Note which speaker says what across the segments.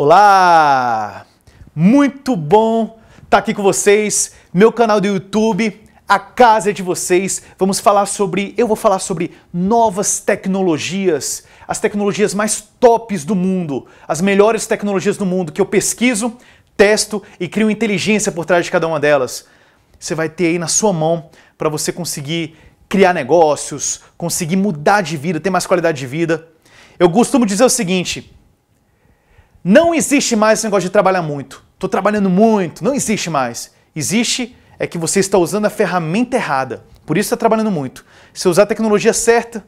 Speaker 1: Olá! Muito bom estar tá aqui com vocês, meu canal do YouTube, a casa é de vocês. Vamos falar sobre, eu vou falar sobre novas tecnologias, as tecnologias mais tops do mundo, as melhores tecnologias do mundo que eu pesquiso, testo e crio inteligência por trás de cada uma delas. Você vai ter aí na sua mão para você conseguir criar negócios, conseguir mudar de vida, ter mais qualidade de vida. Eu costumo dizer o seguinte: não existe mais esse negócio de trabalhar muito. Estou trabalhando muito, não existe mais. Existe é que você está usando a ferramenta errada. Por isso está trabalhando muito. Se usar a tecnologia certa,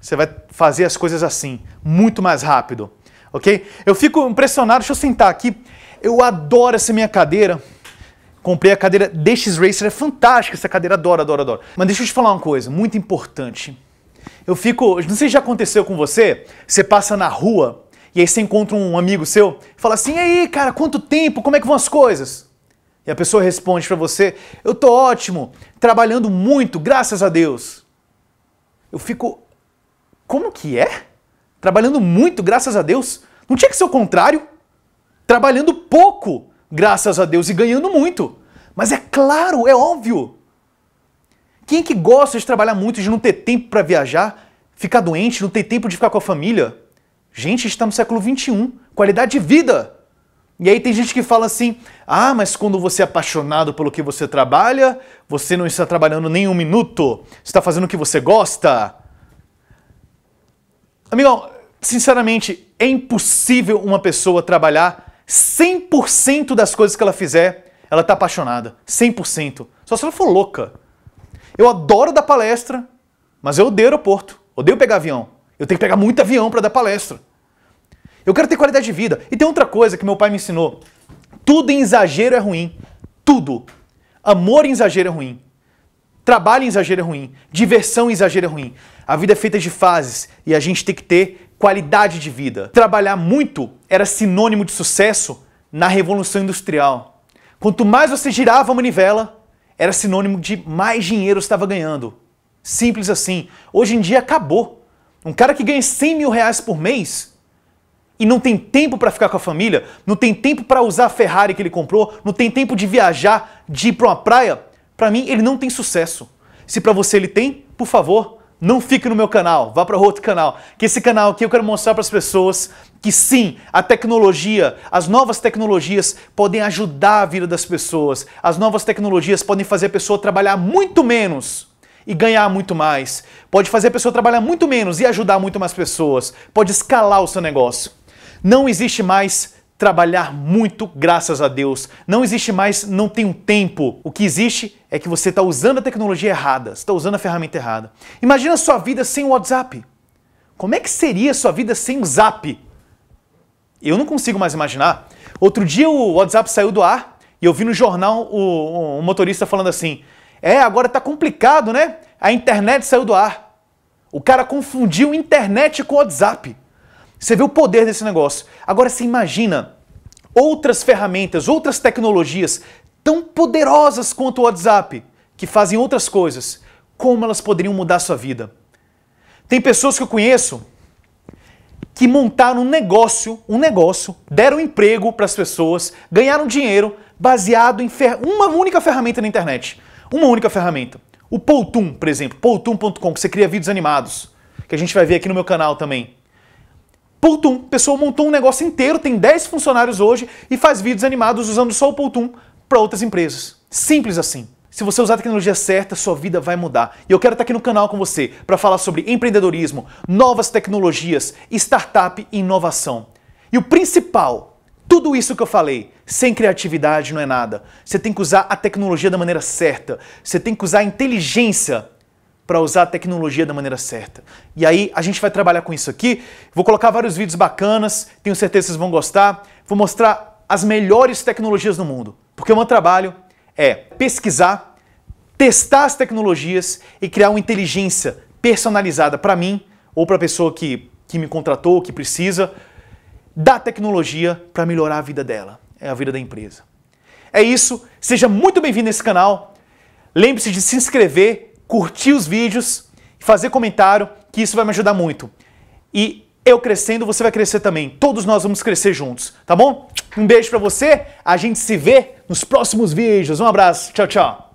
Speaker 1: você vai fazer as coisas assim, muito mais rápido. Ok? Eu fico impressionado, deixa eu sentar aqui. Eu adoro essa minha cadeira. Comprei a cadeira DX Racer, é fantástica essa cadeira, adoro, adoro, adoro. Mas deixa eu te falar uma coisa, muito importante. Eu fico, não sei se já aconteceu com você, você passa na rua e aí você encontra um amigo seu e fala assim: e aí, cara, quanto tempo? Como é que vão as coisas? E a pessoa responde para você: eu tô ótimo, trabalhando muito, graças a Deus. Eu fico: como que é? Trabalhando muito, graças a Deus? Não tinha que ser o contrário? Trabalhando pouco, graças a Deus, e ganhando muito. Mas é claro, é óbvio. Quem que gosta de trabalhar muito, de não ter tempo para viajar, ficar doente, não ter tempo de ficar com a família? Gente, estamos tá no século XXI, qualidade de vida. E aí tem gente que fala assim: ah, mas quando você é apaixonado pelo que você trabalha, você não está trabalhando nem um minuto, está fazendo o que você gosta. Amigão, sinceramente, é impossível uma pessoa trabalhar 100% das coisas que ela fizer, ela está apaixonada. 100%. Só se ela for louca. Eu adoro dar palestra, mas eu odeio aeroporto, odeio pegar avião. Eu tenho que pegar muito avião para dar palestra. Eu quero ter qualidade de vida. E tem outra coisa que meu pai me ensinou: tudo em exagero é ruim. Tudo. Amor em exagero é ruim. Trabalho em exagero é ruim. Diversão em exagero é ruim. A vida é feita de fases e a gente tem que ter qualidade de vida. Trabalhar muito era sinônimo de sucesso na Revolução Industrial. Quanto mais você girava a manivela, era sinônimo de mais dinheiro estava ganhando. Simples assim. Hoje em dia acabou. Um cara que ganha 100 mil reais por mês e não tem tempo para ficar com a família, não tem tempo para usar a Ferrari que ele comprou, não tem tempo de viajar, de ir para uma praia, para mim ele não tem sucesso. Se para você ele tem, por favor, não fique no meu canal, vá para outro canal. Que esse canal aqui eu quero mostrar para as pessoas que sim, a tecnologia, as novas tecnologias podem ajudar a vida das pessoas. As novas tecnologias podem fazer a pessoa trabalhar muito menos e ganhar muito mais. Pode fazer a pessoa trabalhar muito menos e ajudar muito mais pessoas. Pode escalar o seu negócio. Não existe mais trabalhar muito, graças a Deus. Não existe mais, não tem um tempo. O que existe é que você está usando a tecnologia errada, está usando a ferramenta errada. Imagina a sua vida sem o WhatsApp. Como é que seria a sua vida sem o Zap? Eu não consigo mais imaginar. Outro dia o WhatsApp saiu do ar e eu vi no jornal o, o, o motorista falando assim: é, agora está complicado, né? A internet saiu do ar. O cara confundiu internet com WhatsApp. Você vê o poder desse negócio. Agora se imagina outras ferramentas, outras tecnologias tão poderosas quanto o WhatsApp, que fazem outras coisas, como elas poderiam mudar a sua vida. Tem pessoas que eu conheço que montaram um negócio, um negócio, deram emprego para as pessoas, ganharam dinheiro baseado em uma única ferramenta na internet uma única ferramenta. O Powtoon, por exemplo, powtoon.com, que você cria vídeos animados, que a gente vai ver aqui no meu canal também. Powtoon, a pessoa montou um negócio inteiro, tem 10 funcionários hoje e faz vídeos animados usando só o Powtoon para outras empresas. Simples assim. Se você usar a tecnologia certa, sua vida vai mudar. E eu quero estar aqui no canal com você para falar sobre empreendedorismo, novas tecnologias, startup e inovação. E o principal, tudo isso que eu falei, sem criatividade não é nada. Você tem que usar a tecnologia da maneira certa. Você tem que usar a inteligência para usar a tecnologia da maneira certa. E aí a gente vai trabalhar com isso aqui. Vou colocar vários vídeos bacanas, tenho certeza que vocês vão gostar. Vou mostrar as melhores tecnologias do mundo, porque o meu trabalho é pesquisar, testar as tecnologias e criar uma inteligência personalizada para mim ou para a pessoa que, que me contratou, que precisa, da tecnologia para melhorar a vida dela, é a vida da empresa. É isso, seja muito bem-vindo nesse canal. Lembre-se de se inscrever, curtir os vídeos fazer comentário, que isso vai me ajudar muito. E eu crescendo, você vai crescer também. Todos nós vamos crescer juntos, tá bom? Um beijo para você, a gente se vê nos próximos vídeos. Um abraço, tchau, tchau.